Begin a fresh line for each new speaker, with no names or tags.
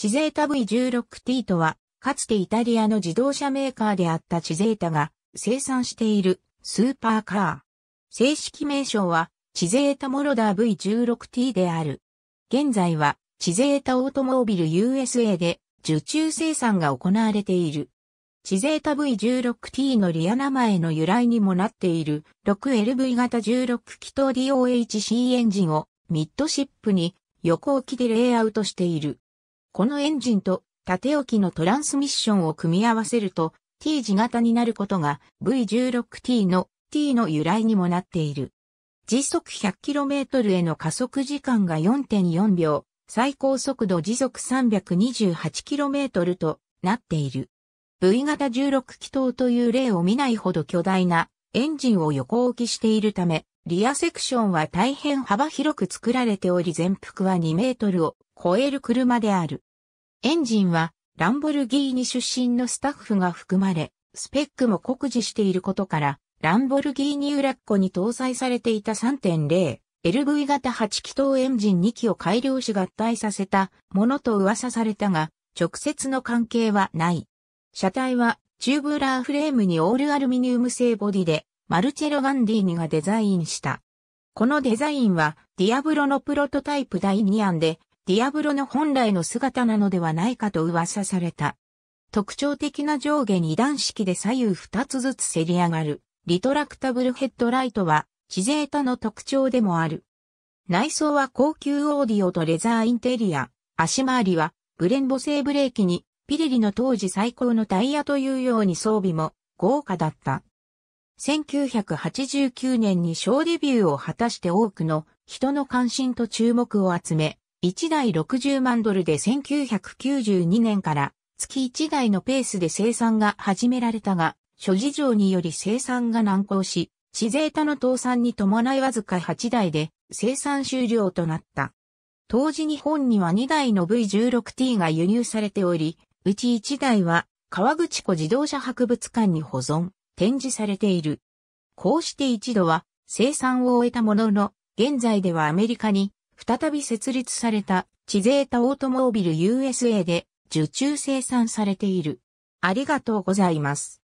チゼータ V16T とは、かつてイタリアの自動車メーカーであったチゼータが生産しているスーパーカー。正式名称は、チゼータモロダー V16T である。現在は、チゼータオートモービル USA で受注生産が行われている。チゼータ V16T のリア名前の由来にもなっている 6LV 型16気筒 DOHC エンジンをミッドシップに横置きでレイアウトしている。このエンジンと縦置きのトランスミッションを組み合わせると T 字型になることが V16T の T の由来にもなっている。時速 100km への加速時間が4.4秒、最高速度時速 328km となっている。V 型16気筒という例を見ないほど巨大なエンジンを横置きしているため、リアセクションは大変幅広く作られており全幅は2メートルを超える車である。エンジンはランボルギーニ出身のスタッフが含まれ、スペックも酷似していることから、ランボルギーニウラッコに搭載されていた 3.0LV 型8気筒エンジン2機を改良し合体させたものと噂されたが、直接の関係はない。車体はチューブラーフレームにオールアルミニウム製ボディで、マルチェロ・ガンディーニがデザインした。このデザインは、ディアブロのプロトタイプ第2案で、ディアブロの本来の姿なのではないかと噂された。特徴的な上下二段式で左右二つずつ競り上がる、リトラクタブルヘッドライトは、地ゼータの特徴でもある。内装は高級オーディオとレザーインテリア、足回りは、ブレンボ製ブレーキに、ピレリの当時最高のタイヤというように装備も豪華だった。1989年に小デビューを果たして多くの人の関心と注目を集め、1台60万ドルで1992年から月1台のペースで生産が始められたが、諸事情により生産が難航し、地税他の倒産に伴いわずか8台で生産終了となった。当時日本には2台の V16T が輸入されており、うち1台は川口湖自動車博物館に保存、展示されている。こうして一度は生産を終えたものの、現在ではアメリカに再び設立された地ゼータオートモービル USA で受注生産されている。ありがとうございます。